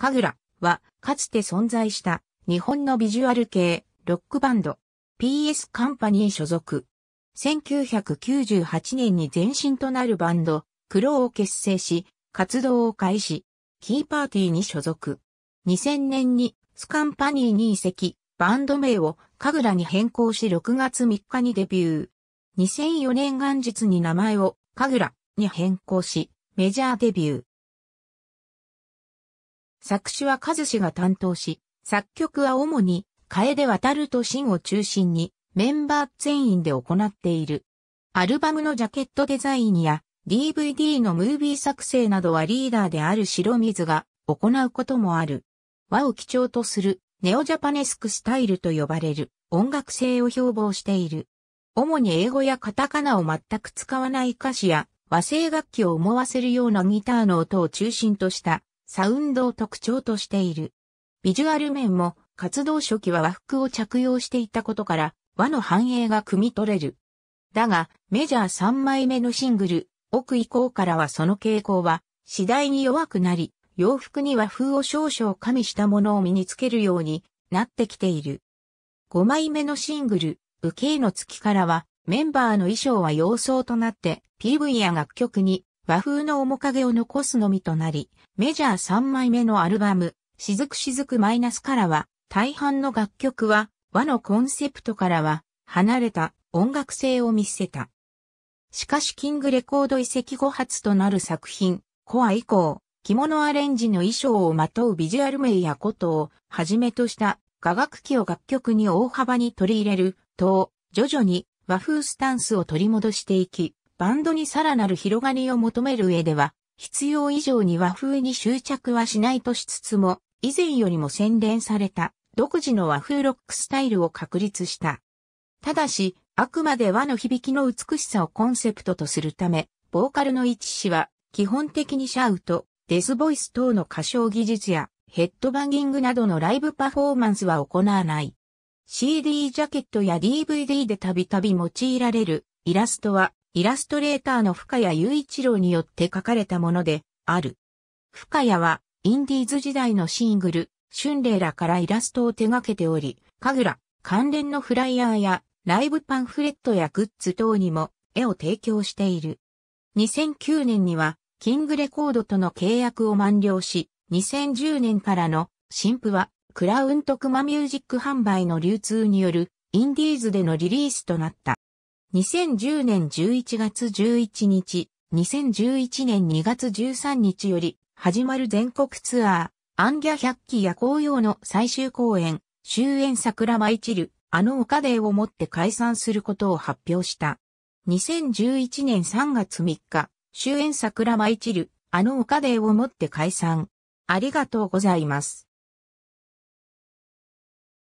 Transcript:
神楽は、かつて存在した日本のビジュアル系ロックバンド PS カンパニー所属。1998年に前身となるバンド、クローを結成し、活動を開始、キーパーティーに所属。2000年にスカンパニーに移籍、バンド名をカグラに変更し6月3日にデビュー。2004年元日に名前をカグラに変更し、メジャーデビュー。作詞は和氏が担当し、作曲は主に、楓渡とシンを中心に、メンバー全員で行っている。アルバムのジャケットデザインや DVD のムービー作成などはリーダーである白水が行うこともある。和を基調とするネオジャパネスクスタイルと呼ばれる音楽性を標榜している。主に英語やカタカナを全く使わない歌詞や和製楽器を思わせるようなギターの音を中心としたサウンドを特徴としている。ビジュアル面も活動初期は和服を着用していたことから和の繁栄が汲み取れる。だがメジャー3枚目のシングル、奥以降からはその傾向は次第に弱くなり、洋服に和風を少々加味したものを身につけるようになってきている。5枚目のシングル、受けの月からはメンバーの衣装は洋装となって PV や楽曲に和風の面影を残すのみとなり、メジャー3枚目のアルバム、しずくしずくマイナスからは、大半の楽曲は和のコンセプトからは離れた音楽性を見せた。しかしキングレコード遺跡後発となる作品、コア以降、着物アレンジの衣装をまとうビジュアル名やことをはじめとした雅楽器を楽曲に大幅に取り入れると、徐々に和風スタンスを取り戻していき、バンドにさらなる広がりを求める上では、必要以上に和風に執着はしないとしつつも、以前よりも洗練された独自の和風ロックスタイルを確立した。ただし、あくまで和の響きの美しさをコンセプトとするため、ボーカルの一氏は、基本的にシャウト、デスボイス等の歌唱技術や、ヘッドバンギングなどのライブパフォーマンスは行わない。CD ジャケットや DVD でたびたび用いられるイラストはイラストレーターの深谷雄一郎によって書かれたものである。深谷はインディーズ時代のシングル、春麗らからイラストを手掛けており、神楽、関連のフライヤーやライブパンフレットやグッズ等にも絵を提供している。2009年にはキングレコードとの契約を満了し、2010年からの新譜はクラウンとクマミュージック販売の流通によるインディーズでのリリースとなった。2010年11月11日、2011年2月13日より始まる全国ツアー、アンギャ百鬼夜紅葉の最終公演、終演桜舞い散る、あの丘デーをもって解散することを発表した。2011年3月3日、終演桜舞い散る、あの丘デーをもって解散。ありがとうございます。